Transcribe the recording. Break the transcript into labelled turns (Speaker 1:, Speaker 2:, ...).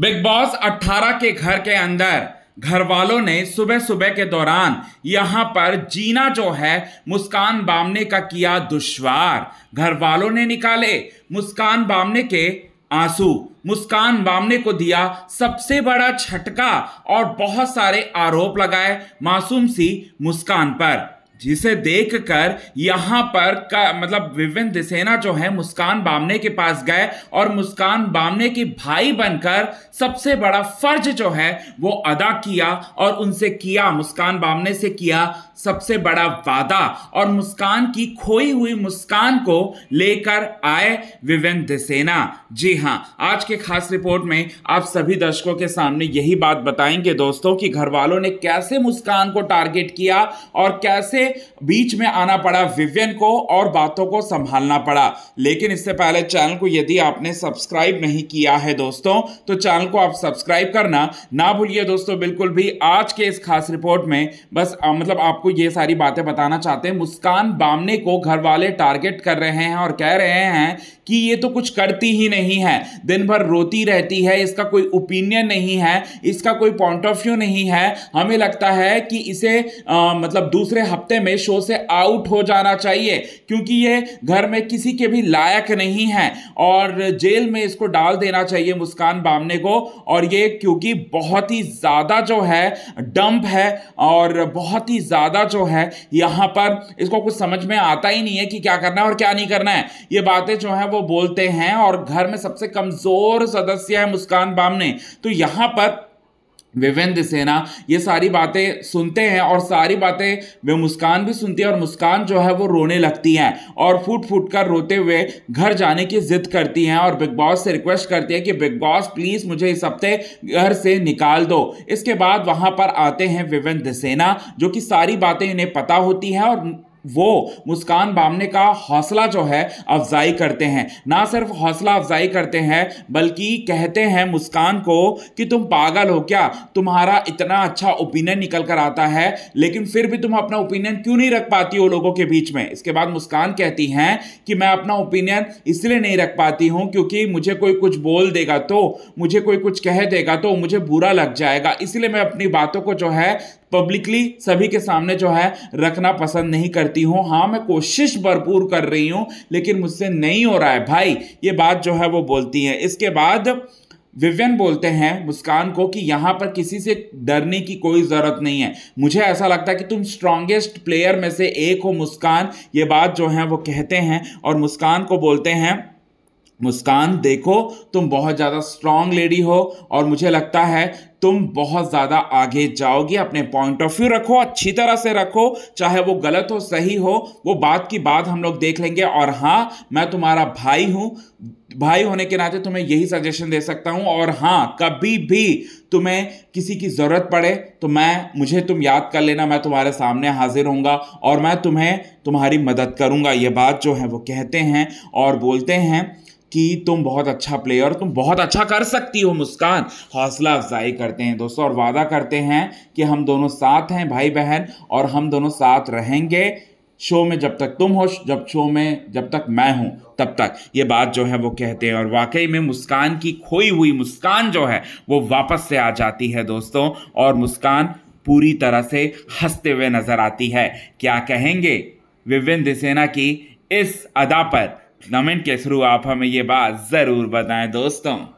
Speaker 1: big boss 18 के घर के अंदर घर वालों ने सुबह सुबह के दौरान यहाँ पर जीना जो है मुस्कान बामने का किया दुश्वार घर वालों ने निकाले मुस्कान बामने के आंसू मुस्कान बामने को दिया सबसे बड़ा झटका और बहुत सारे आरोप लगाए मासूम सी मुस्कान पर जिसे देखकर यहां पर का मतलब विपिन दिसेना जो है मुस्कान बामने के पास गए और मुस्कान बामने के भाई बनकर सबसे बड़ा फर्ज जो है वो अदा किया और उनसे किया मुस्कान बामने से किया सबसे बड़ा वादा और मुस्कान की खोई हुई मुस्कान को लेकर आए विविन दिसेना जी हाँ आज के खास रिपोर्ट में आप सभी दर्शकों के सामने यही बात बताएंगे दोस्तों कि घर वालों ने कैसे मुस्कान को टारगेट किया और कैसे बीच में आना पड़ा विवियन को और बातों को संभालना पड़ा लेकिन इससे पहले चैनल को यदि आपने सब्सक्राइब नहीं किया है दोस्तों तो चैनल को आप सब्सक्राइब करना ना भूलिए दोस्तों बिल्कुल भी आज के इस खास रिपोर्ट में बस आ, मतलब आपको ये सारी बातें बताना चाहते हैं मुस्कान बामने को घर वाले टारगेट कर रहे हैं और कह रहे हैं कि ये तो कुछ करती ही नहीं है दिन भर रोती रहती है इसका कोई ओपिनियन नहीं है इसका कोई पॉइंट ऑफ व्यू नहीं है हमें लगता है कि इसे आ, मतलब दूसरे हफ्ते हफ्ते में शो से आउट हो जाना चाहिए क्योंकि ये घर में किसी के भी लायक नहीं है और जेल में इसको डाल देना चाहिए मुस्कान बामने को और ये क्योंकि बहुत ही ज़्यादा जो है डंप है और बहुत ही ज़्यादा जो है यहाँ पर इसको कुछ समझ में आता ही नहीं है कि क्या करना है और क्या नहीं करना है ये बातें जो है वो बोलते हैं और घर में सबसे कमज़ोर सदस्य है मुस्कान बामने तो यहाँ पर विवेंद्र सेना ये सारी बातें सुनते हैं और सारी बातें वे मुस्कान भी सुनती है और मुस्कान जो है वो रोने लगती हैं और फूट फूट कर रोते हुए घर जाने की जिद करती हैं और बिग बॉस से रिक्वेस्ट करती है कि बिग बॉस प्लीज़ मुझे इस हफ्ते घर से निकाल दो इसके बाद वहाँ पर आते हैं विवेंद्र सेना जो कि सारी बातें इन्हें पता होती हैं और वो मुस्कान बामने का हौसला जो है अफजाई करते हैं ना सिर्फ हौसला अफजाई करते हैं बल्कि कहते हैं मुस्कान को कि तुम पागल हो क्या तुम्हारा इतना अच्छा ओपिनियन निकल कर आता है लेकिन फिर भी तुम अपना ओपिनियन क्यों नहीं रख पाती हो लोगों के बीच में इसके बाद मुस्कान कहती हैं कि मैं अपना ओपिनियन इसलिए नहीं रख पाती हूँ क्योंकि मुझे कोई कुछ बोल देगा तो मुझे कोई कुछ कह देगा तो मुझे बुरा लग जाएगा इसलिए मैं अपनी बातों को जो है पब्लिकली सभी के सामने जो है रखना पसंद नहीं करती हूँ हाँ मैं कोशिश भरपूर कर रही हूँ लेकिन मुझसे नहीं हो रहा है भाई ये बात जो है वो बोलती है इसके बाद विवियन बोलते हैं मुस्कान को कि यहाँ पर किसी से डरने की कोई ज़रूरत नहीं है मुझे ऐसा लगता है कि तुम स्ट्रांगेस्ट प्लेयर में से एक हो मुस्कान ये बात जो है वो कहते हैं और मुस्कान को बोलते हैं मुस्कान देखो तुम बहुत ज़्यादा स्ट्रांग लेडी हो और मुझे लगता है तुम बहुत ज़्यादा आगे जाओगी अपने पॉइंट ऑफ व्यू रखो अच्छी तरह से रखो चाहे वो गलत हो सही हो वो बात की बात हम लोग देख लेंगे और हाँ मैं तुम्हारा भाई हूँ भाई होने के नाते तुम्हें यही सजेशन दे सकता हूँ और हाँ कभी भी तुम्हें किसी की ज़रूरत पड़े तो मैं मुझे तुम याद कर लेना मैं तुम्हारे सामने हाजिर होऊंगा और मैं तुम्हें तुम्हारी मदद करूँगा ये बात जो है वो कहते हैं और बोलते हैं कि तुम बहुत अच्छा प्लेयर तुम बहुत अच्छा कर सकती हो मुस्कान हौसला अफजाई करते हैं दोस्तों और वादा करते हैं कि हम दोनों साथ हैं भाई बहन और हम दोनों साथ रहेंगे शो में जब तक तुम हो जब शो में जब तक मैं हूँ तब तक ये बात जो है वो कहते हैं और वाकई में मुस्कान की खोई हुई मुस्कान जो है वो वापस से आ जाती है दोस्तों और मुस्कान पूरी तरह से हंसते हुए नजर आती है क्या कहेंगे विविन दिसेना की इस अदा पर कमेंट के थ्रू आप हमें ये बात ज़रूर बताएं दोस्तों